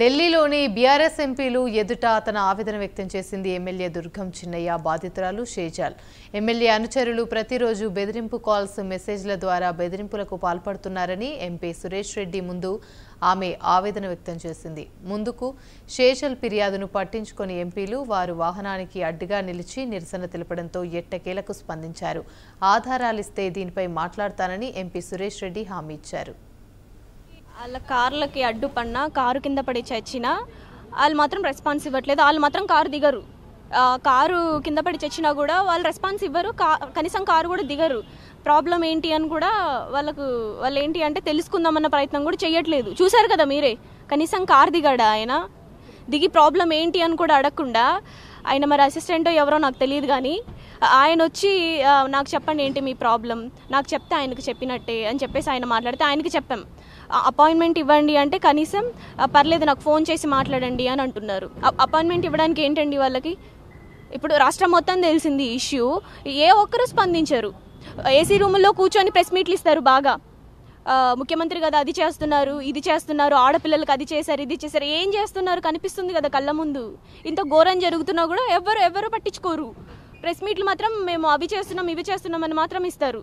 ఢిల్లీలోని బీఆర్ఎస్ ఎంపీలు ఎదుట తన ఆవేదన వ్యక్తం చేసింది ఎమ్మెల్యే దుర్గం చిన్నయ్య బాధితురాలు షేజాల్ ఎమ్మెల్యే అనుచరులు ప్రతిరోజు బెదిరింపు కాల్స్ మెసేజ్ల ద్వారా బెదిరింపులకు పాల్పడుతున్నారని ఎంపీ సురేష్ రెడ్డి ముందు ఆమె ఆవేదన వ్యక్తం చేసింది ముందుకు షేషల్ ఫిర్యాదును పట్టించుకొని ఎంపీలు వారు వాహనానికి అడ్డుగా నిలిచి నిరసన తెలపడంతో ఎట్టకేలకు స్పందించారు ఆధారాలిస్తే దీనిపై మాట్లాడతానని ఎంపీ సురేష్ రెడ్డి హామీ ఇచ్చారు వాళ్ళ కార్లకి అడ్డు పడినా కారు కింద పడి చచ్చిన వాళ్ళు మాత్రం రెస్పాన్స్ ఇవ్వట్లేదు వాళ్ళు మాత్రం కారు దిగరు కారు కింద పడి చచ్చినా కూడా వాళ్ళు రెస్పాన్స్ ఇవ్వరు కనీసం కారు కూడా దిగరు ప్రాబ్లం ఏంటి అని కూడా వాళ్ళకు వాళ్ళు ఏంటి అంటే తెలుసుకుందామన్న ప్రయత్నం కూడా చేయట్లేదు చూశారు కదా మీరే కనీసం కారు దిగాడా ఆయన దిగి ప్రాబ్లం ఏంటి అని కూడా అడగకుండా ఆయన మరి అసిస్టెంటో ఎవరో నాకు తెలియదు కానీ ఆయన వచ్చి నాకు చెప్పండి ఏంటి మీ ప్రాబ్లం నాకు చెప్తే ఆయనకు చెప్పినట్టే అని చెప్పేసి ఆయన మాట్లాడితే ఆయనకి చెప్పాం అపాయింట్మెంట్ ఇవ్వండి అంటే కనీసం పర్లేదు నాకు ఫోన్ చేసి మాట్లాడండి అని అంటున్నారు అపాయింట్మెంట్ ఇవ్వడానికి ఏంటండి వాళ్ళకి ఇప్పుడు రాష్ట్రం మొత్తం తెలిసింది ఇష్యూ ఏ ఒక్కరు స్పందించరు ఏసీ రూముల్లో కూర్చొని ప్రెస్ మీట్లు ఇస్తారు బాగా ముఖ్యమంత్రి కదా అది చేస్తున్నారు ఇది చేస్తున్నారు ఆడపిల్లలకు అది చేశారు ఇది చేశారు ఏం చేస్తున్నారు కనిపిస్తుంది కదా కళ్ళ ముందు ఇంత ఘోరం జరుగుతున్నా కూడా ఎవరు ఎవరు పట్టించుకోరు ప్రెస్ మీట్లు మాత్రం మేము అవి చేస్తున్నాం ఇవి చేస్తున్నాం అని మాత్రం ఇస్తారు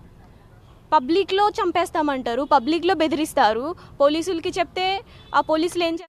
పబ్లిక్లో చంపేస్తామంటారు పబ్లిక్లో బెదిరిస్తారు పోలీసులకి చెప్తే ఆ పోలీసులు ఏం